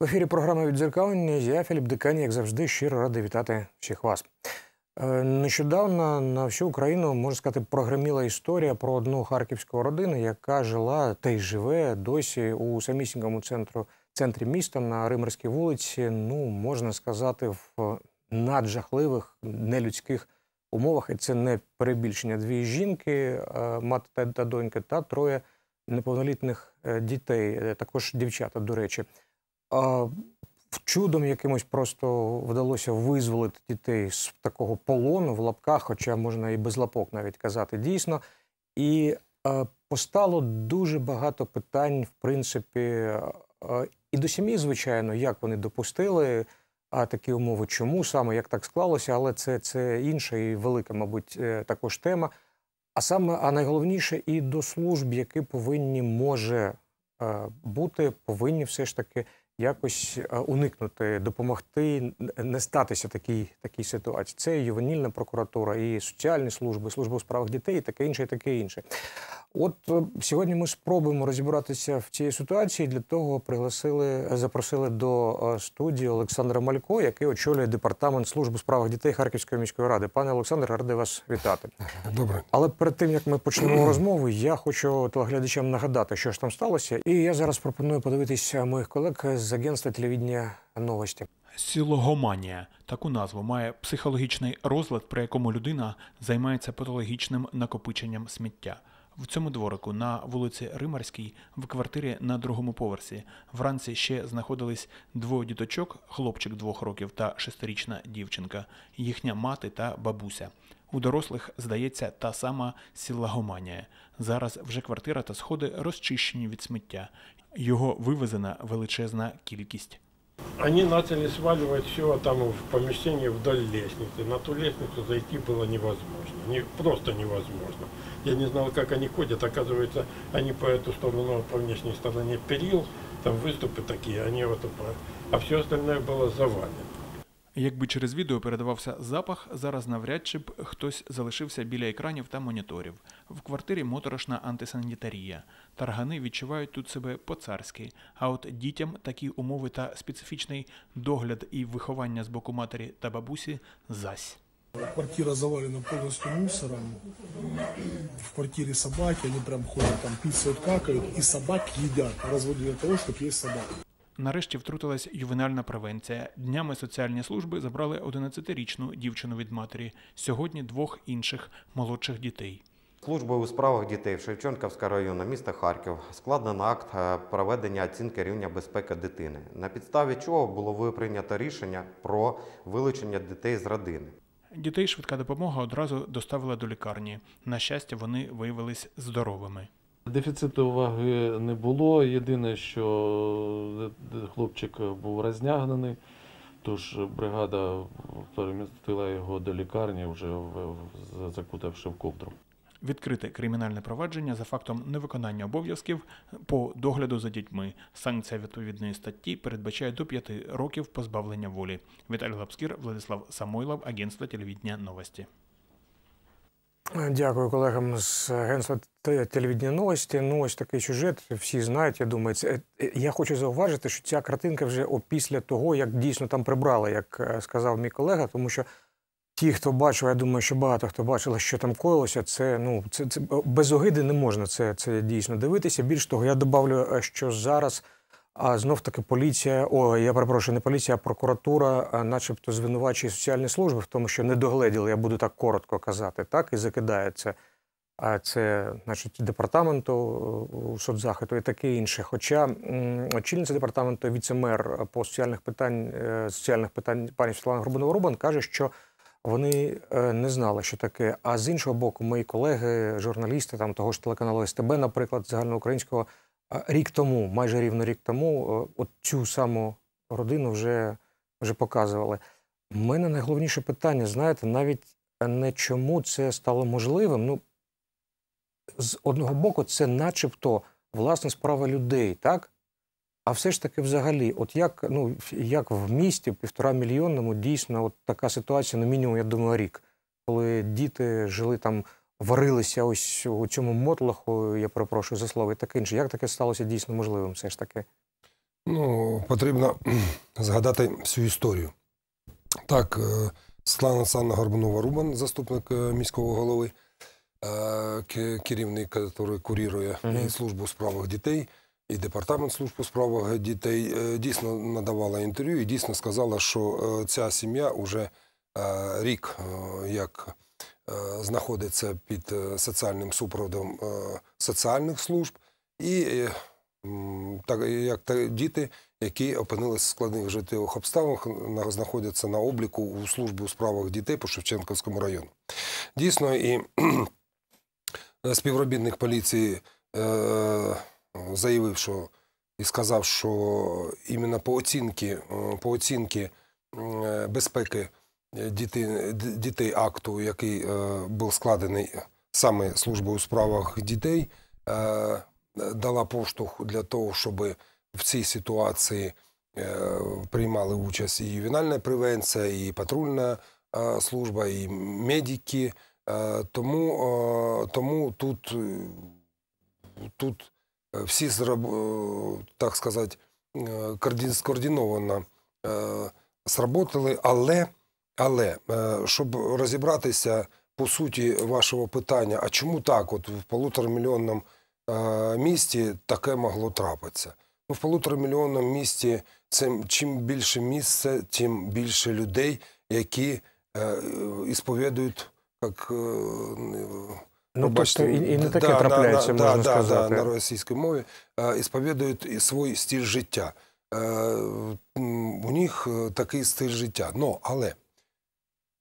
В ефірі програми відзеркалення. Я Філіп Дикані, як завжди, щиро радий вітати всіх вас. Е, нещодавно на всю Україну можна сказати прогреміла історія про одну харківську родину, яка жила та й живе досі у самісінькому центру центрі міста на Римерській вулиці. Ну можна сказати, в наджахливих нелюдських умовах. І це не перебільшення дві жінки, е, мати та доньки, та троє неповнолітних е, дітей, також дівчата. До речі. Чудом якимось просто вдалося визволити дітей з такого полону в лапках, хоча можна і без лапок навіть казати дійсно. І е, постало дуже багато питань, в принципі, е, і до сім'ї, звичайно, як вони допустили а такі умови, чому саме як так склалося, але це це інша і велика, мабуть, е, також тема. А саме, а найголовніше, і до служб, які повинні може е, бути, повинні все ж таки якось е, уникнути, допомогти, не статися такій такій ситуації. Це і ювенільна прокуратура, і соціальні служби, служба у справах дітей, і таке інше, і таке інше. От е, сьогодні ми спробуємо розібратися в цій ситуації. Для того пригласили, запросили до е, студії Олександра Малько, який очолює департамент служби у справах дітей Харківської міської ради. Пане Олександр, радий вас вітати. Добре, але перед тим як ми почнемо розмову, я хочу телеглядачам нагадати, що ж там сталося. І я зараз пропоную подивитися моїх колег з. З агентства телевидения новости. Сілогоманія таку назву має психологічний розлад, при якому людина займається патологічним накопиченням сміття. В цьому дворику на вулиці Римарській, в квартирі на другому поверсі, вранці ще знаходились двоє діточок, хлопчик двох років та шестирічна дівчинка, їхня мати та бабуся. У дорослих здається та сама сілагоманія. Зараз вже квартира та сходи розчищені від сміття. Його вивезена величезна кількість. Они начали сваливать все там в помещении вдоль лестницы. На ту лестницу зайти было невозможно. Не, просто невозможно. Я не знал, как они ходят. Оказывается, они по эту сторону, по внешней стороне перил, там выступы такие, они вот, а все остальное было завалено. Якби через відео передавався запах, зараз навряд чи б хтось залишився біля екранів та моніторів. В квартирі моторошна антисанітарія. Таргани відчувають тут себе по-царськи, а от дітям такі умови та специфічний догляд і виховання з боку матері та бабусі зась. Квартира завалена повністю мусором. В квартирі. собаки, они прям ходять, там, писают, какают, і собак їдять разводят для того, щоб є собака. Нарешті втрутилась ювенальна превенція. Днями соціальні служби забрали 11-річну дівчину від матері, сьогодні двох інших молодших дітей. Службою у справах дітей Шевченківського району міста Харків складено акт е, проведення оцінки рівня безпеки дитини, на підставі чого було прийнято рішення про вилучення дітей з родини. Дітей швидка допомога одразу доставила до лікарні. На щастя, вони виявились здоровими. Дефіциту уваги не було. Єдине, що е, е, хлопчик був рознягнений, тож бригада перемістила його до лікарні, вже закутавши в ковдру. Відкрите кримінальне провадження за фактом невиконання обов'язків по догляду за дітьми. Санкція відповідної статті передбачає до п'яти років позбавлення волі. Віталій Лапскір, Владислав Самойлов, агентство телевідення новості. Дякую колегам з агентства телевідні новості. Ну ось такий сюжет. Всі знають. Я думаю, це е, я хочу зауважити, що ця картинка вже після того, як дійсно там прибрали, як е, сказав мій колега, тому що. Ті, хто бачив, я думаю, що багато хто бачили, що там коїлося, це ну це це без огиди не можна це це дійсно дивитися. Більш того, я добавлю, е, що зараз а знов таки поліція, о, я перепрошую, не поліція, а прокуратура, е, начебто, звинувачує соціальні служби в тому, що не догледіли, я буду так коротко казати, так і закидається. А е, це, значить, департаменту е, соцзахиту, і таке інше. Хоча очільниця департаменту, віцемер по соціальних питань соціальних питань пані Світлана Грубинова Рубан каже, що вони не знали, що таке. А з іншого боку, мої колеги, журналісти там того ж телеканалу СТБ, наприклад, загальноукраїнського рік тому, майже рівно рік тому, е, от цю саму родину вже, вже показували. У мене найголовніше питання, знаєте, навіть не чому це стало можливим. Ну, з одного боку, це начебто власне справа людей, так? А все ж таки, взагалі, от як ну, як в місті, в півтора мільйонному, дійсно, от така ситуація, ну мінімум, я думаю, рік, коли діти жили там варилися ось у цьому мотлаху, я перепрошую за слово, і таке інше. Як таке сталося дійсно можливим? Все ж таки? Ну, потрібно згадати всю історію. Так, е, Слана Санна Горбунова Рубан, заступник е, міського голови, е, керівник, який курірує і службу у справах дітей. І департамент служби справах дітей дійсно надавала інтерв'ю і дійсно сказала, що ця сім'я вже рік як Е, знаходиться під е, соціальним супроводом е, соціальних служб, і так як діти, які опинилися в складних життєвих обставинах, знаходяться на обліку у службі у справах дітей по Шевченківському району. Дійсно, і співробітник поліції заявив, що і сказав, що іменно по оцінці, по оцінці безпеки. Е, діти, дітей акту, який е, був складений саме службою у справах дітей, е, дала поштовх для того, щоб в цій ситуації приймали участь і ювенальна превенція, і патрульна служба, і медики. Тому тому тут тут всі так сказати, скоординовано сработали, але але е, щоб розібратися по суті вашого питання, а чому так, от в полуторамільйонному е, місті таке могло трапитися? Ну, в полуторамільйонному місті це чим більше місце, тим більше людей, які е, ісповідують, як Ну, Побачте, тобто і, і не таке да, трапляється, да, можна да, сказати. Да, на російській мові ісповідують свій стиль життя. У них такий стиль життя. Но, ну, але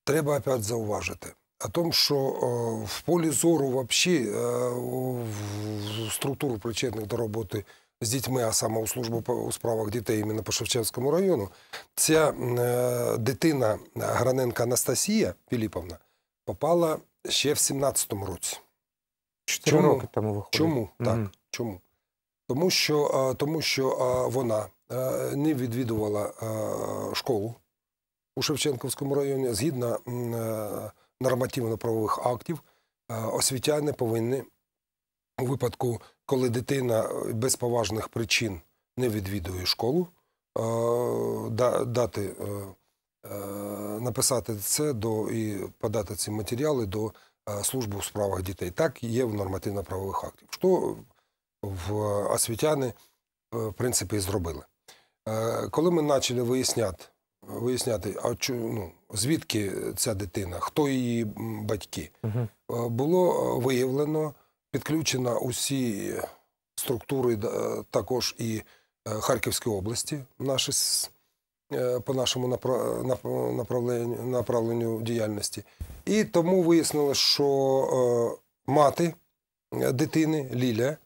треба опять зауважити. О том, що э, в полі зору вообще э, в структуру причетних до роботи з дітьми, а саме у службу у справах дітей іменно по Шевченському району, ця э, дитина Граненка Анастасія Філіповна попала ще в 17-му році. Чому? роки тому виходить. Чому? Так. Mm -hmm. Чому? Тому що е, тому що е, вона е, не відвідувала школу у Шевченківському районі, згідно е, нормативно-правових актів, е, освітяни повинні у випадку, коли дитина е, без поважних причин не відвідує школу, дати. Написати це до і подати ці матеріали до служби у справах дітей. Так є в нормативно-правових актів. Що в освітяни в принципі і зробили. Коли ми почали виясняти виясняти, а чу, ну, звідки ця дитина, хто її батьки. Угу. Було е, виявлено, підключено усі структури, також і е, Харківської області, наші по нашому направленню, направленню діяльності. І тому вияснилось, що мати дитини Ліля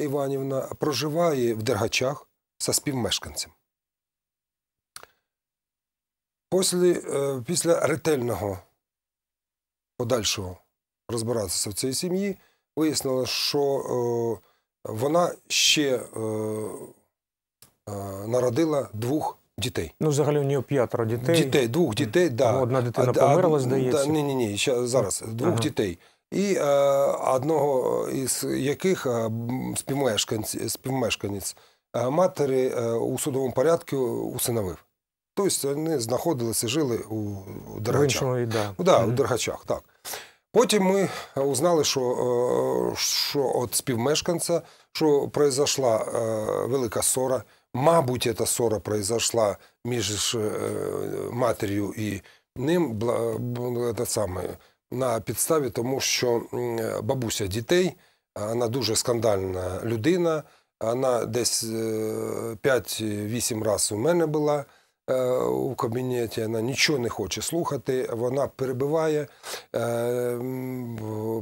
Іванівна проживає в Дергачах за співмешканцем. Після, е, після ретельного подальшого розбиратися в цій сім'ї вияснилося, що е, вона ще е, народила двох дітей. Ну, взагалі, у нього п'ятеро дітей. Дітей, двох дітей, так. Да. Ну, одна дитина померла, здається. Ні, ні, ні, зараз ну, двох ага. дітей. І е, одного із яких співмешканець матері е, у судовому порядку усиновив. Тобто вони знаходилися, жили у Дергачах. Іншому, да. Ну, да, mm -hmm. у Дергачах, так. Потім ми е, узнали, що е, що от співмешканця, що произошла е, велика ссора. Мабуть, ця ссора произошла між матер'ю і ним це саме, на підставі, тому що бабуся дітей, вона дуже скандальна людина. Вона десь 5-8 разів у мене була. Е, у кабінеті, вона нічого не хоче слухати, вона перебиває, е,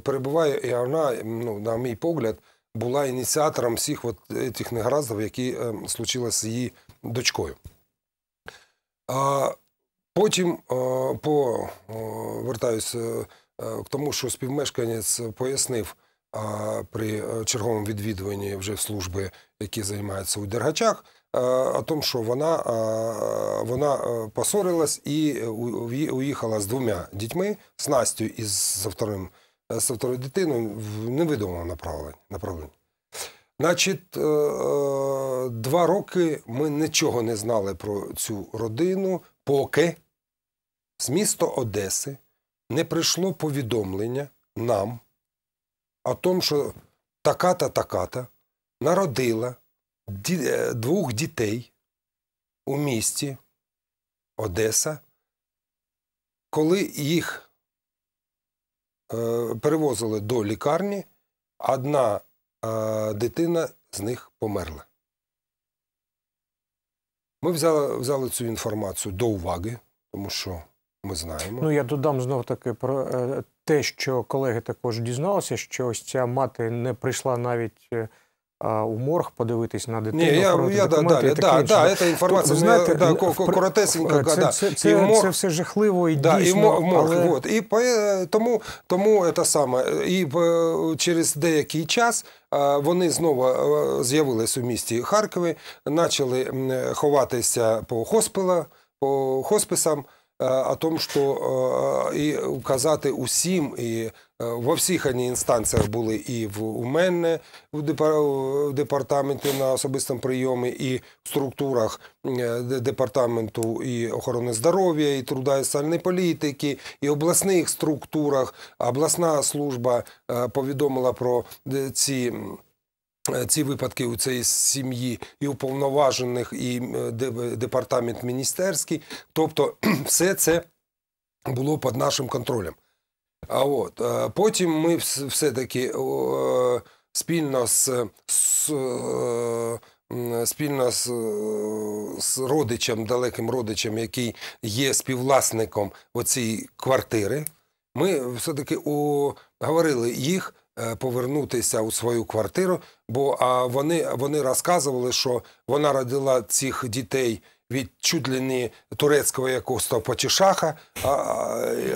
перебиває, і вона, ну, на мій погляд, була ініціатором всіх от цих негараздів, які е, случилися з її дочкою. А потім по вертаюсь к тому, що співмешканець пояснив при черговому відвідуванні вже служби, які займаються у Дергачах. Е, о том, що вона, е, вона е, поссорилась і уїхала з двома дітьми, з Настю і з вторим, з второю дитиною в невідомому направленні. Значить, два роки ми нічого не знали про цю родину, поки з міста Одеси не прийшло повідомлення нам о том, що така-та, така-та народила Е, двох дітей у місті Одеса, коли їх е, перевозили до лікарні, одна е, дитина з них померла. Ми взяли, взяли цю інформацію до уваги, тому що ми знаємо. Ну я додам знов таки про те, що колеги також дізналися, що ось ця мати не прийшла навіть у морг подивитись на дитину. Ні, я, я, да, да, да, да, це інформація. Тут, ну, знаєте, да, ну, коротесенька. Це, да. це, це, і це все жахливо і да, дійсно. І морг, але... вот. і е, тому, тому це саме. І е, через деякий час е, вони знову з'явились у місті Харкові, почали ховатися по хоспилах по хосписам, о том, що і вказати усім і Е, во всіх ані інстанціях були і в у мене в департаменті на особистому прийомі, і в структурах е, департаменту і охорони здоров'я, і труда і соціальної політики, і обласних структурах. Обласна служба е, повідомила про ці. Ці випадки у цій сім'ї і уповноважених, і департамент міністерський, тобто все це було під нашим контролем. А от е, потім ми все-таки е, спільно з, з е, спільно з, з родичем, далеким родичем, який є співвласником оцій квартири, ми все-таки говорили їх. Повернутися у свою квартиру, бо а вони вони розказували, що вона родила цих дітей від чуть ли не турецького якогось патішаха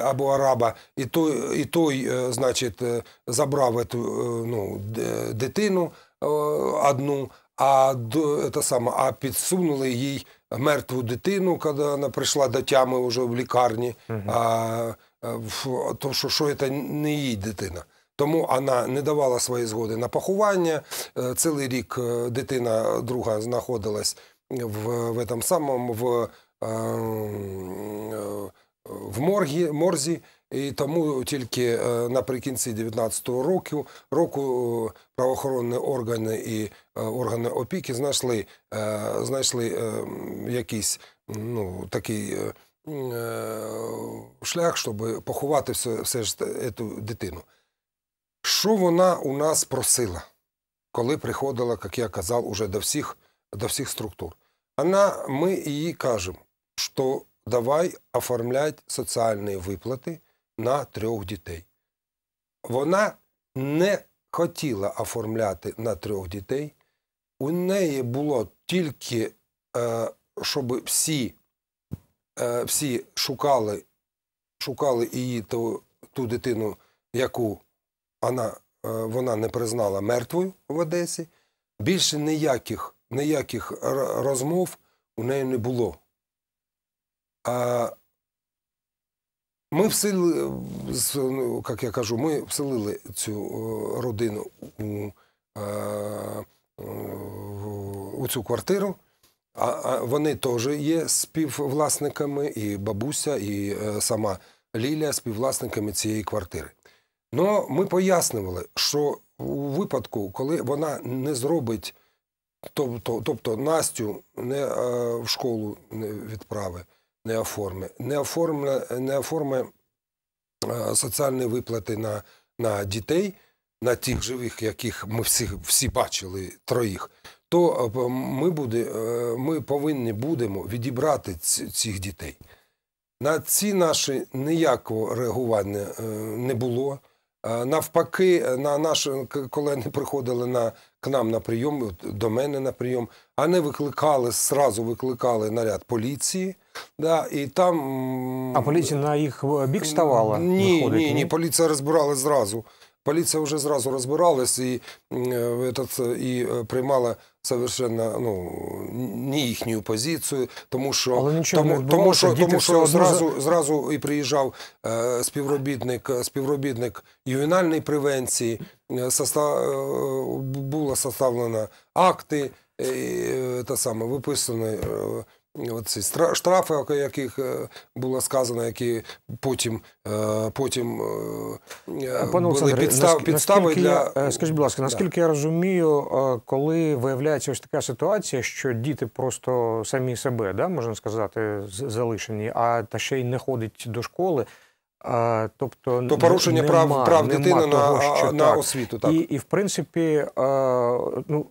або араба, і той, і той е, значить, е, забрав эту, е, ну, дитину одну, а та сама, а підсунули їй мертву дитину, коли вона прийшла до тями вже в лікарні. Угу. тому, що, що це не її дитина. Тому вона не давала свої згоди на поховання. Цілий рік дитина друга знаходилась в, в этом самом, в, э, в моргі, морзі. І тому тільки э, наприкінці 19-го року року э, правоохоронні органи і органи опіки знайшли знайшли ем, якийсь ну, такий е, е, шлях, щоб поховати все, все ж цю дитину. Що вона у нас просила, коли приходила, як я казав, уже до всіх до всіх структур. Она, мы ей кажем, что давай оформлять соціальні виплати на трьох дітей. Вона не хотіла оформляти на трьох дітей. У неї було тільки, е, щоб всі е, всі шукали шукали її ту, ту дитину, яку вона е, вона не признала мертвою в Одесі. Більше ніяких ніяких розмов у неї не було. А ми всили, ну, як я кажу, ми вселили цю родину у е, у цю квартиру, а вони теж є співвласниками, і бабуся, і е, сама Лілія співвласниками цієї квартири. Ну, ми пояснювали, що у випадку, коли вона не зробить Тобто, тобто Настю не а, е, в школу не відправи, не оформи, не оформи, не оформи а, е, соціальні виплати на на дітей, на тих живих, яких ми всі всі бачили, троїх, то е, ми буде, ми повинні будемо відібрати цих дітей. На ці наші ніякого реагування не було. Навпаки, на наші, коли вони приходили на нам на прийом, до мене на прийом, а не викликали, сразу викликали наряд поліції. Да, і там... А поліція на їх бік ставала? Ні, виходить, ні, ні, поліція розбирала зразу поліція вже зразу розбиралась і е, этот, е, і е, приймала совершенно ну, не їхню позицію, тому що тому, тому, що, тому, що зразу зразу і приїжджав співробітник, співробітник ювенальної превенції, була составлена акти та саме виписано ці штрафи, о яких е, було сказано, які потім е, потім е, Пане були підстав, підстави для я, скажіть, будь ласка, наскільки да. я розумію, коли виявляється ось така ситуація, що діти просто самі себе да можна сказати, залишені, а та ще й не ходить до школи. А, тобто То порушення нема, прав прав нема дитини того, на що, на так. освіту. Так. І, і в принципі, а, ну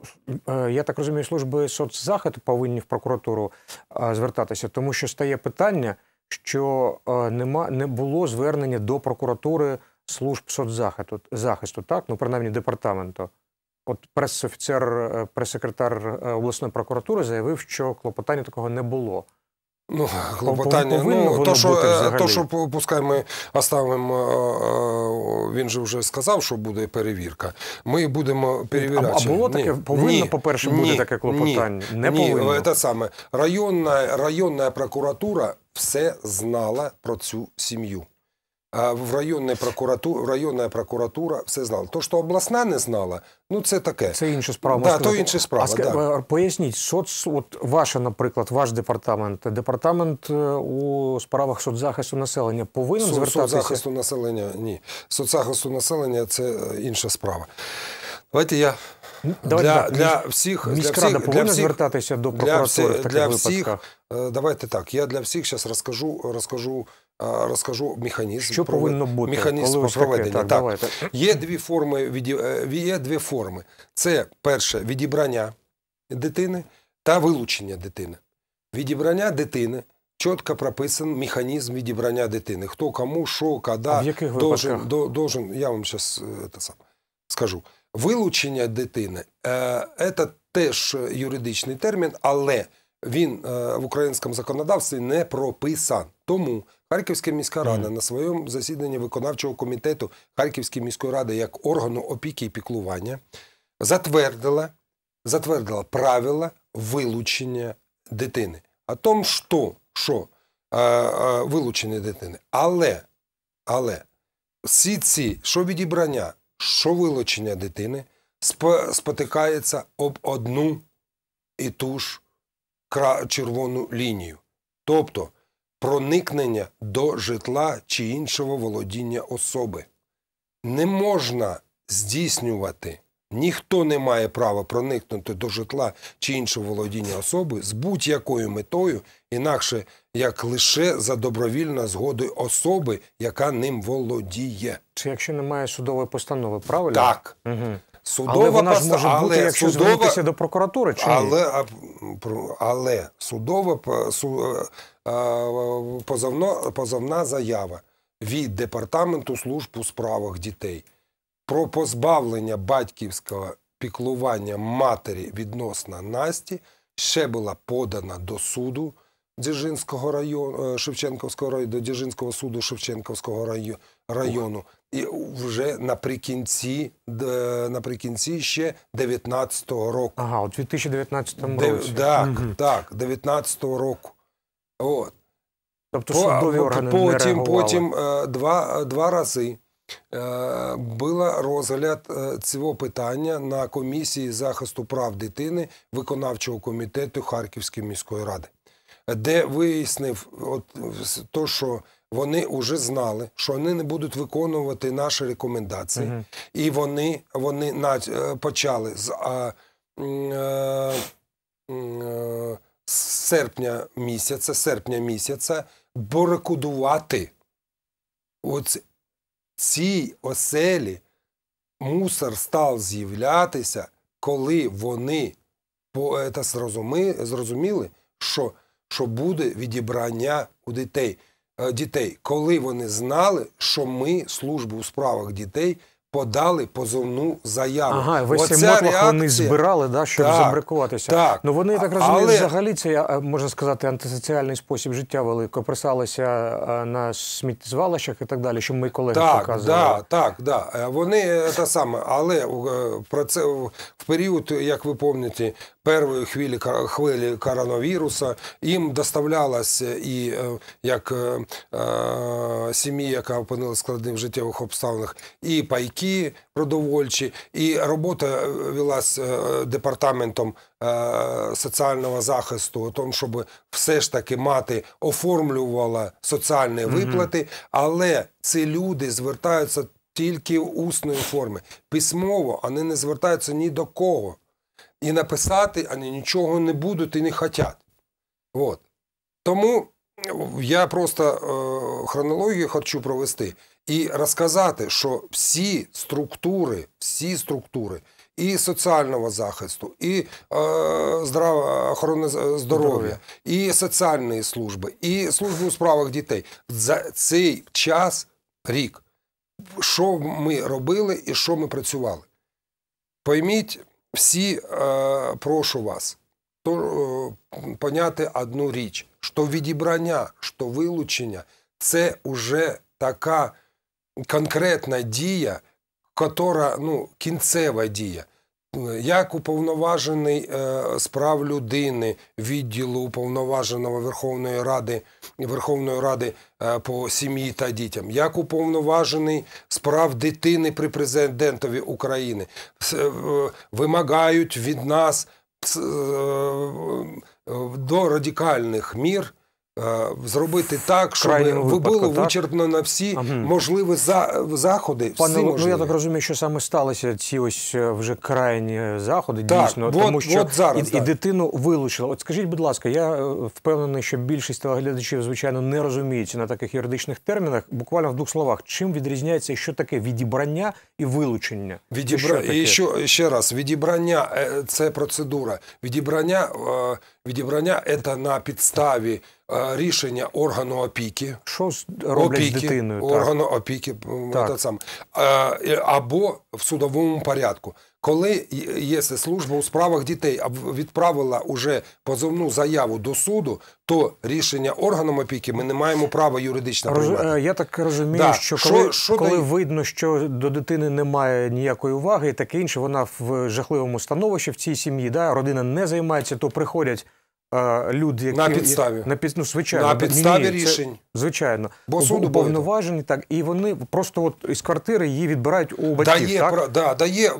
е, я так розумію, служби соцзахисту повинні в прокуратуру а, звертатися, тому що стає питання, що нема не було звернення до прокуратури служб соцзахисту захисту, так ну принаймні департаменту. От прес-офіцер, е, прес-секретар е, обласної прокуратури заявив, що клопотання такого не було. Ну, клопотання. Ну, то, що е, взагалі. то, що пускай ми оставимо, е, е, він же вже сказав, що буде перевірка. Ми будемо перевіряти. А, а було таке, повинно, ні, по-перше, ні, бути таке клопотання. Не ні, повинно. Це саме. Районна, районна прокуратура все знала про цю сім'ю в районній прокуратурі, районна прокуратура все знала. То, що обласна не знала, ну це таке. Це інша справа. Да, то інша справа. А, да. Е, поясніть, соц. от ваше, наприклад, ваш департамент, департамент е, у справах соцзахисту населення повинен Со звертатися? Соцзахисту населення ні. Соцзахисту населення це е, інша справа. Давайте я Давайте для, так, для всіх міськрада для всіх, повинна для звертатися до прокуратури для, в таких для випадках. Е, давайте так. Я для всіх зараз розкажу, розкажу, е, розкажу механізм. Що провед... повинно бути механізм проведення? Таке, так, так. є дві форми від е, є дві форми. Це перше відібрання дитини та вилучення дитини. Відібрання дитини. Чітко прописан механізм відібрання дитини. Хто кому, що, коли, должен, должен, я вам зараз це скажу вилучення дитини е, це теж юридичний термін, але він е, в українському законодавстві не прописан. Тому Харківська міська рада на своєму засіданні виконавчого комітету Харківської міської ради як органу опіки і піклування затвердила затвердила правила вилучення дитини. О том, що що е, е, вилучення дитини. Але але всі ці що відібрання, що вилучення дитини спотикається об одну і ту ж червону лінію, тобто проникнення до житла чи іншого володіння особи. Не можна здійснювати, ніхто не має права проникнути до житла чи іншого володіння особи з будь-якою метою, інакше як лише за добровільно згодою особи, яка ним володіє. Чи якщо немає судової постанови, правильно? Так. Угу. Судова але вона ж може бути, якщо судова... звернутися до прокуратури, чи але, ні? Але, але судова е, е, позовно, позовна заява від Департаменту служб у справах дітей про позбавлення батьківського піклування матері відносно Насті ще була подана до суду Діжинського району е, Шевченковського району до Діжинського суду Шевченковського району. І вже наприкінці наприкінці ще 19-го року. Ага, у 2019 році. Так, угу. так, 19-го року. От. Тобто По, судові органи потім, не потім е, два два рази е, була розгляд цього питання на комісії захисту прав дитини виконавчого комітету Харківської міської ради де вияснив от, то, що вони вже знали, що вони не будуть виконувати наші рекомендації, угу. і вони вони на, е, почали з а, а, е, е, серпня місяця, серпня місяця борекудувати Оці, цій оселі. Мусор став з'являтися, коли вони по це зрозуміли, що що буде відібрання у дітей. Е, дітей, коли вони знали, що ми службу у справах дітей подали позовну заяву. Ага, весь цей мотлах реакція... вони збирали, да, щоб так, забракуватися. Так. Ну вони я так розумію, Але... взагалі це е, можна сказати антисоціальний спосіб життя вели, копресалися е, на сміттєзвалищах і так далі, що ми колеги так, показували. Так, так, так. Е, вони те саме. Але про це в період, як ви пам'ятаєте, першої хвилі хвилі коронавіруса їм доставлялася, і як е, е, сім'ї, яка опинилася в складних життєвих обставинах, і пайки станки продовольчі, і робота е, вела з е, департаментом е, соціального захисту, о тому, щоб все ж таки мати оформлювала соціальні виплати, але ці люди звертаються тільки в усної форми. Письмово вони не звертаються ні до кого. І написати вони нічого не будуть і не хочуть. От. Тому я просто е, хронологію хочу провести і розказати, що всі структури, всі структури. І соціального захисту, і е, здрав... охорони здоров'я, і соціальної служби, і служби у справах дітей за цей час, рік, що ми робили і що ми працювали. Пойміть всі, е, прошу вас, то, е, поняти одну річ: що відібрання, що вилучення це вже така конкретна дія, котра ну, кінцева дія. Як уповноважений е, з прав людини відділу уповноваженого Верховної Ради Верховної Ради е, по сім'ї та дітям, як уповноважений з прав дитини при президентові України, е, вимагають від нас до радикальних мір. Е, зробити так, щоб випадку, було вичерпно на всі ага. можливі за заходи. Пане всі ну, можливі. ну я так розумію, що саме сталися ці ось е, вже крайні заходи. Так, дійсно, от, тому що от зараз, і, і дитину вилучили. От скажіть, будь ласка, я е, впевнений, що більшість телеглядачів, звичайно, не розуміються на таких юридичних термінах. Буквально в двох словах, чим відрізняється, що таке відібрання і вилучення? Відібра... І, що і що ще раз відібрання це процедура. Відібрання відібрання це на підставі. Е, рішення органу опіки. Що роблять опіки, з дитиною? Органу е, так. опіки. Так. Сам, е, або в судовому порядку. Коли є служба у справах дітей відправила уже позовну заяву до суду, то рішення органом опіки ми не маємо права юридично приймати. я так розумію, да. що коли що, що коли дає... видно, що до дитини немає ніякої уваги, і таке інше, вона в жахливому становищі в цій сім'ї, да, родина не займається, то приходять люди, які на підставі на під... ну, звичайно, на підставі ні, рішень, це, звичайно, бо суду повноважені так, і вони просто от із квартири її відбирають у батьків. Дає так? Про, да, дає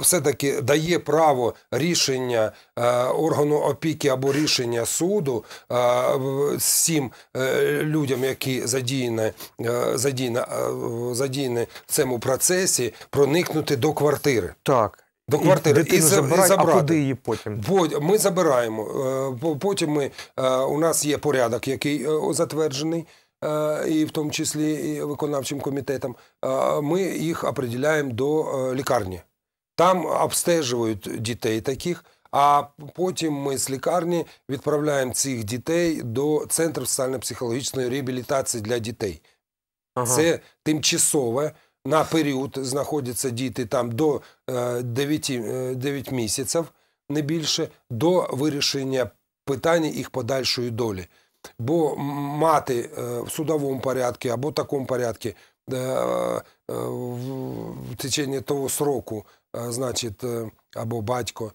все таки дає право рішення е, органу опіки або рішення суду е, всім е, людям, які задіяні, е, задіяні, е, задіяні в цьому процесі, проникнути до квартири. Так до квартири і, і, забирай, і забрати. А куди її потім? Ми забираємо. Е, потім ми, е, у нас є порядок, який е, затверджений. І в тому числі і виконавчим комітетом, ми їх определяємо до лікарні. Там обстежують дітей таких, а потім ми з лікарні відправляємо цих дітей до центру соціально-психологічної реабілітації для дітей. Ага. Це тимчасове на період знаходяться діти там до 9, е, 9 е, місяців, не більше, до вирішення питання їх подальшої долі. Бо мати е, в судовому порядку або в такому порядку в течение того сроку, значить, або батько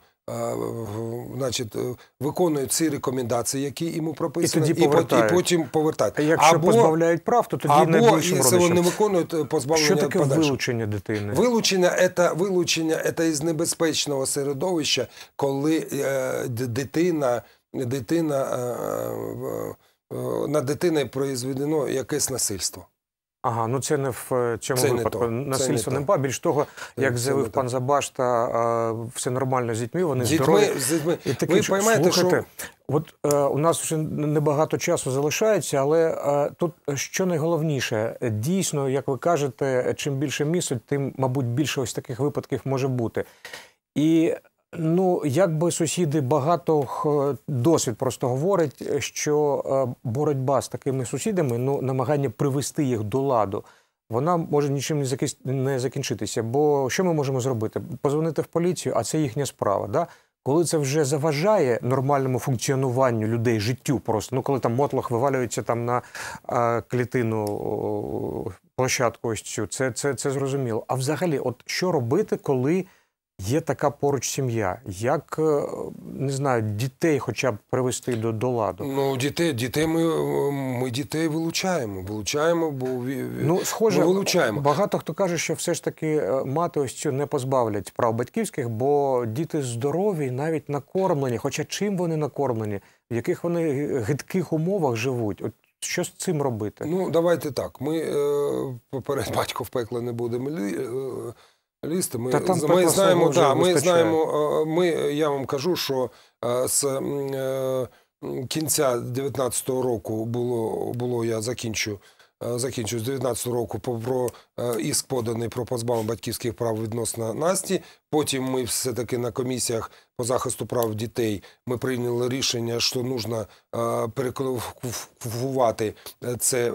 значить, е, виконують ці рекомендації, які йому прописані, і, тоді повертають. і потім повертають. А якщо або, позбавляють прав, то тоді або, найближчим якщо вони не виконують е, позбавлення Що таке подальше. вилучення дитини? Вилучення це вилучення це із небезпечного середовища, коли е, дитина дитина е, е, на дитиною произведено якесь насильство. Ага, ну це не в е, цьому це випадку. Не Насильства нема. Більш того, е, як заявив пан Забашта, все нормально з дітьми, вони дітьми, здорові. З дітьми. І такі, Ви поймаєте, що... От е, у нас вже небагато часу залишається, але е, тут е, що найголовніше, дійсно, як ви кажете, чим більше місяць, тим, мабуть, більше ось таких випадків може бути. І Ну, якби сусіди багато е, досвід просто говорить, що е, боротьба з такими сусідами, ну намагання привести їх до ладу, вона може нічим не закінчитися. Бо що ми можемо зробити? Позвонити в поліцію, а це їхня справа. Да? Коли це вже заважає нормальному функціонуванню людей, життю просто ну коли там мотлох вивалюється там на е, клітину о, площадку, ось цю це, це, це зрозуміло. А взагалі, от що робити, коли. Є така поруч сім'я. Як е, не знаю, дітей хоча б привести до до ладу? Ну, дітей дітей ми е, ми дітей вилучаємо. Вилучаємо, бо ну, схоже, ми вилучаємо. Багато хто каже, що все ж таки е, мати ось цю не позбавлять прав батьківських, бо діти здорові, навіть накормлені. Хоча чим вони накормлені, в яких вони гидких умовах живуть? От що з цим робити? Ну давайте так. Ми е, батько в пекла не будемо. Лісти, ми, Та ми, ми знаємо, да, ми знаємо. Ми я вам кажу, що е, з е, кінця 19-го року було було. Я закінчу е, закінчу з 19-го року. Про Е, іск поданий про позбавлення батьківських прав відносно Насті. Потім ми все таки на комісіях по захисту прав дітей ми прийняли рішення, що нужно е, перекваліфікувати е, це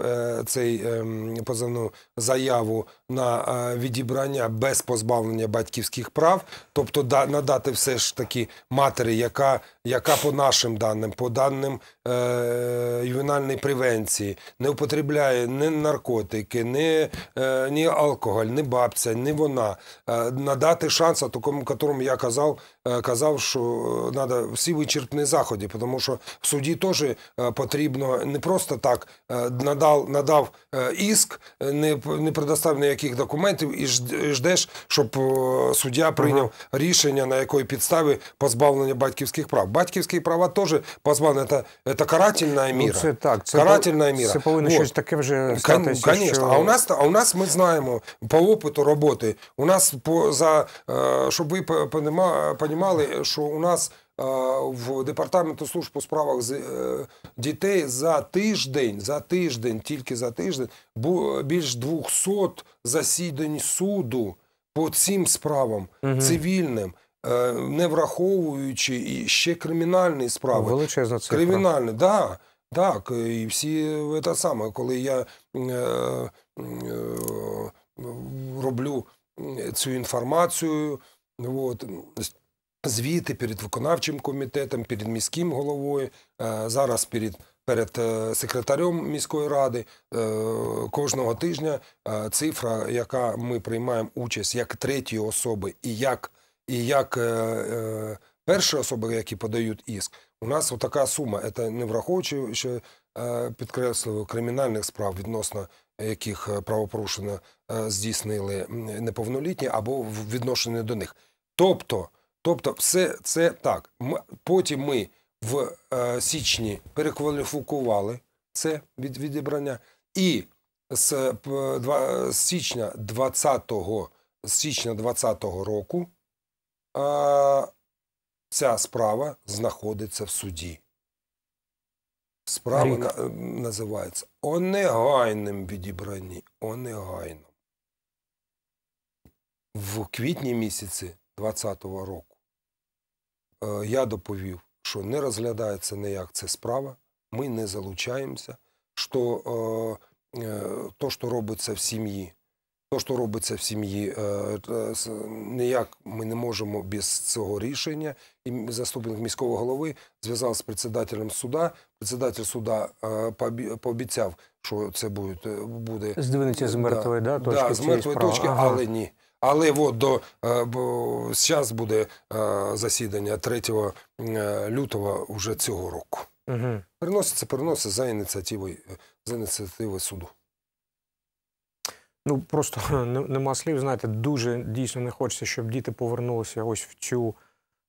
цей ем, позивну заяву на відібрання без позбавлення батьківських прав, тобто надати все ж таки матері, яка яка по нашим даним, по даним е, ювенальної превенції не употребляє не наркотики, ні ні алкоголь, ні бабця, ні вона. Е, надати шанс такому, якому я казав, Е, казав, що треба всі вичерпні заходи, тому що в суді теж е, потрібно не просто так е, надав надав іск, не не предоставив ніяких документів і ждеш, щоб суддя прийняв рішення, на якої підставі позбавлення батьківських прав. Батьківські права теж позбавлені, це, це карательна ну, міра. Ну, це так, це карательна міра. Це повинно щось таке вже статися. Конечно. Що... А у нас а у нас ми знаємо по опиту роботи. У нас по за щоб ви понімали, розуміли, що у нас в департаменту служб у справах з е, дітей за тиждень, за тиждень, тільки за тиждень, більш 200 засідань суду по цим справам угу. цивільним. Е, не враховуючи і ще кримінальні справи. Величезна цифра. Кримінальні, так. Да, так, е, і всі це саме, коли я е, е, роблю цю інформацію, от, звіти перед виконавчим комітетом, перед міським головою, е, зараз перед. Перед е, секретарем міської ради е, кожного тижня цифра, яка ми приймаємо участь як третьої особи, і як і як перші особи, які подають іск, у нас така сума. Це не враховуючи що підкреслюю кримінальних справ відносно яких правопорушення здійснили неповнолітні або відношені до них. Тобто Тобто, все це так. Потім ми в е, січні перекваліфікували це відібрання, і з, е, січня 20-го січня 20-го року е, ця справа знаходиться в суді. Справа на, називається Онегайним відібранні. О В квітні місяці 20-го року. Е, я доповів, що не розглядається ніяк ця справа, ми не залучаємося, що е, е, то, що робиться в сім'ї, то, що робиться в сім'ї, ніяк ми не можемо без цього рішення. І заступник міського голови зв'язався з председателем суда. Председатель суда пообіцяв, що це буде буде здвинеться з мертвої да, да, точки, да, з мертвої точки, але ні. Але от до зараз е, буде е, засідання 3 е, лютого вже цього року. Угу. Переноситься, переноситься за ініціативою за ініціативою суду. Ну просто нема слів. Знаєте, дуже дійсно не хочеться, щоб діти повернулися ось в цю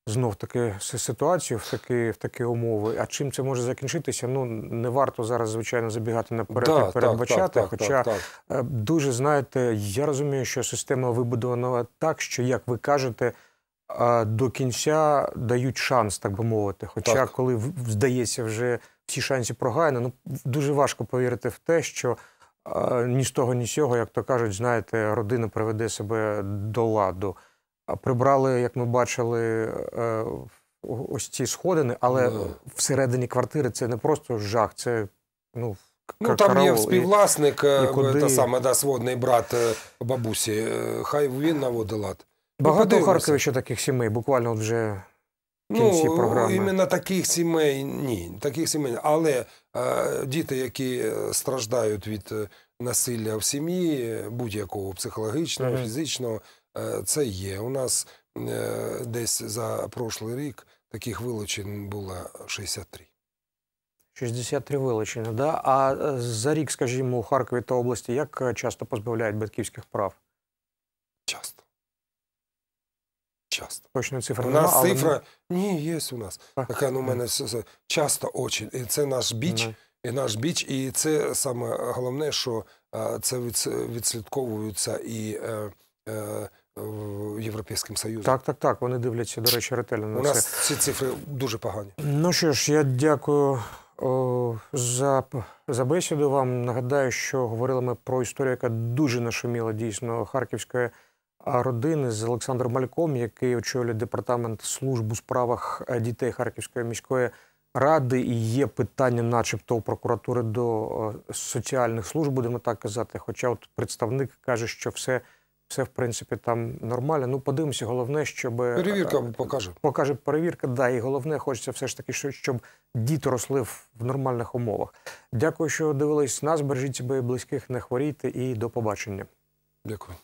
знов таки ситуацію в такі в такі умови. А чим це може закінчитися? Ну не варто зараз, звичайно, забігати наперед да, і передбачати. Так, так, хоча так, так, е, дуже знаєте, я розумію, що система вибудована так, що як ви кажете. Е, до кінця дають шанс, так би мовити. Хоча, так. коли здається, вже всі шанси прогаяно, ну дуже важко повірити в те, що е, ні з того, ні з цього, як то кажуть, знаєте, родина приведе себе до ладу прибрали, як ми бачили, е, ось ці сходини, але yeah. всередині квартири це не просто жах, це ну. Ну, там є співвласник, і, і е, куди... та саме, да, сводний брат е, бабусі, хай він наводить лад. Ну, Багато в Харкові ще таких сімей, буквально от вже в кінці ну, програми. Іменно таких сімей, ні, таких сімей. Але е, діти, які страждають від насилля в сім'ї, будь-якого психологічного, mm -hmm. фізичного, Е, це є. У нас е, десь за прошлий рік таких вилучень було 63. 63 вилучення, да? А е, за рік, скажімо, у Харкові та області як часто позбавляють батьківських прав? Часто. Часто. Точно цифра У нас але... цифра. Ні, є у нас. Така ну, у мене часто очі. І це наш біч, і наш біч, і це саме головне, що це відслідковується і. Е, Європейським Союзом. Так, так, так. Вони дивляться, до речі, ретельно на У це. ці цифри дуже погані. Ну що ж, я дякую о, за за бесіду. Вам нагадаю, що говорили ми про історію, яка дуже нашуміла дійсно харківської родини з Олександром Мальком, який очолює департамент служб у справах дітей Харківської міської ради. І є питання, начебто, у прокуратури до соціальних служб, будемо так казати. Хоча, от представник каже, що все. Все, в принципі, там нормально. Ну, подивимося, головне, щоб перевірка е, е, покаже. Покаже перевірка, да. І головне, хочеться все ж таки, щоб діти росли в нормальних умовах. Дякую, що дивились нас. Бережіть себе і близьких, не хворійте і до побачення. Дякую.